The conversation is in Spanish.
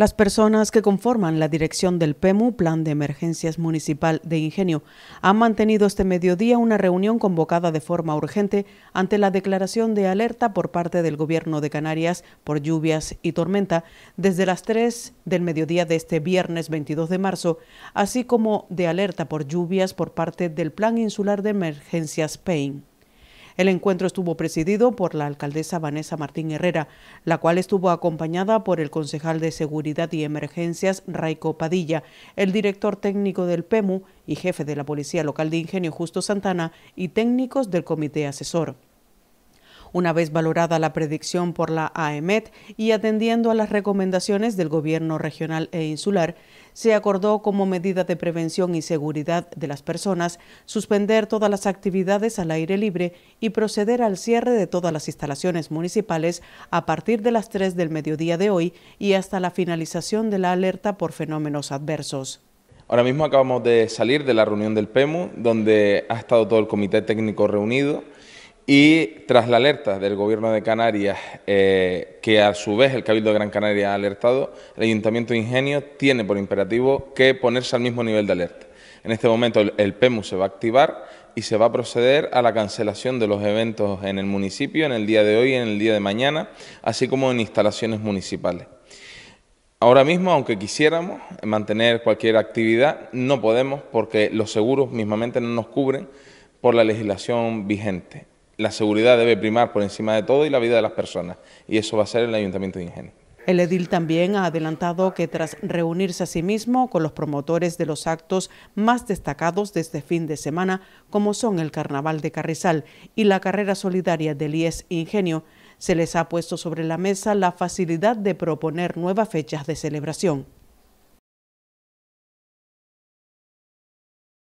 Las personas que conforman la dirección del PEMU, Plan de Emergencias Municipal de Ingenio, han mantenido este mediodía una reunión convocada de forma urgente ante la declaración de alerta por parte del Gobierno de Canarias por lluvias y tormenta desde las 3 del mediodía de este viernes 22 de marzo, así como de alerta por lluvias por parte del Plan Insular de Emergencias PEIN. El encuentro estuvo presidido por la alcaldesa Vanessa Martín Herrera, la cual estuvo acompañada por el concejal de Seguridad y Emergencias Raico Padilla, el director técnico del PEMU y jefe de la Policía Local de Ingenio Justo Santana y técnicos del Comité Asesor. Una vez valorada la predicción por la AEMET y atendiendo a las recomendaciones del gobierno regional e insular, se acordó como medida de prevención y seguridad de las personas suspender todas las actividades al aire libre y proceder al cierre de todas las instalaciones municipales a partir de las 3 del mediodía de hoy y hasta la finalización de la alerta por fenómenos adversos. Ahora mismo acabamos de salir de la reunión del PEMU, donde ha estado todo el comité técnico reunido y tras la alerta del Gobierno de Canarias, eh, que a su vez el Cabildo de Gran Canaria ha alertado, el Ayuntamiento de Ingenio tiene por imperativo que ponerse al mismo nivel de alerta. En este momento el, el PEMU se va a activar y se va a proceder a la cancelación de los eventos en el municipio, en el día de hoy y en el día de mañana, así como en instalaciones municipales. Ahora mismo, aunque quisiéramos mantener cualquier actividad, no podemos porque los seguros mismamente no nos cubren por la legislación vigente la seguridad debe primar por encima de todo y la vida de las personas. Y eso va a ser el Ayuntamiento de Ingenio. El edil también ha adelantado que tras reunirse a sí mismo con los promotores de los actos más destacados de este fin de semana, como son el Carnaval de Carrizal y la carrera solidaria del IES Ingenio, se les ha puesto sobre la mesa la facilidad de proponer nuevas fechas de celebración.